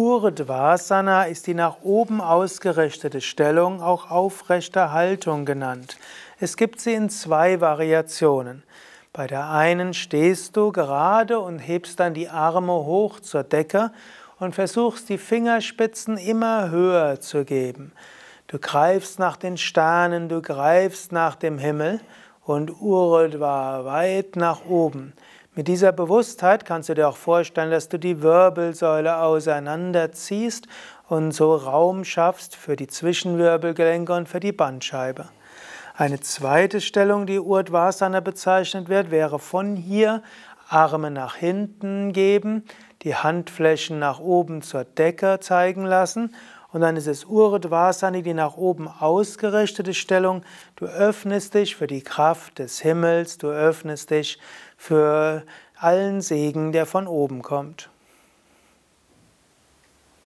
Urdhvasana ist die nach oben ausgerichtete Stellung, auch aufrechte Haltung genannt. Es gibt sie in zwei Variationen. Bei der einen stehst du gerade und hebst dann die Arme hoch zur Decke und versuchst die Fingerspitzen immer höher zu geben. Du greifst nach den Sternen, du greifst nach dem Himmel und Urdhva weit nach oben. Mit dieser Bewusstheit kannst du dir auch vorstellen, dass du die Wirbelsäule auseinanderziehst und so Raum schaffst für die Zwischenwirbelgelenke und für die Bandscheibe. Eine zweite Stellung, die Urdhvasana bezeichnet wird, wäre von hier Arme nach hinten geben, die Handflächen nach oben zur Decke zeigen lassen und dann ist es Urudvasana, die nach oben ausgerichtete Stellung. Du öffnest dich für die Kraft des Himmels, du öffnest dich für allen Segen, der von oben kommt.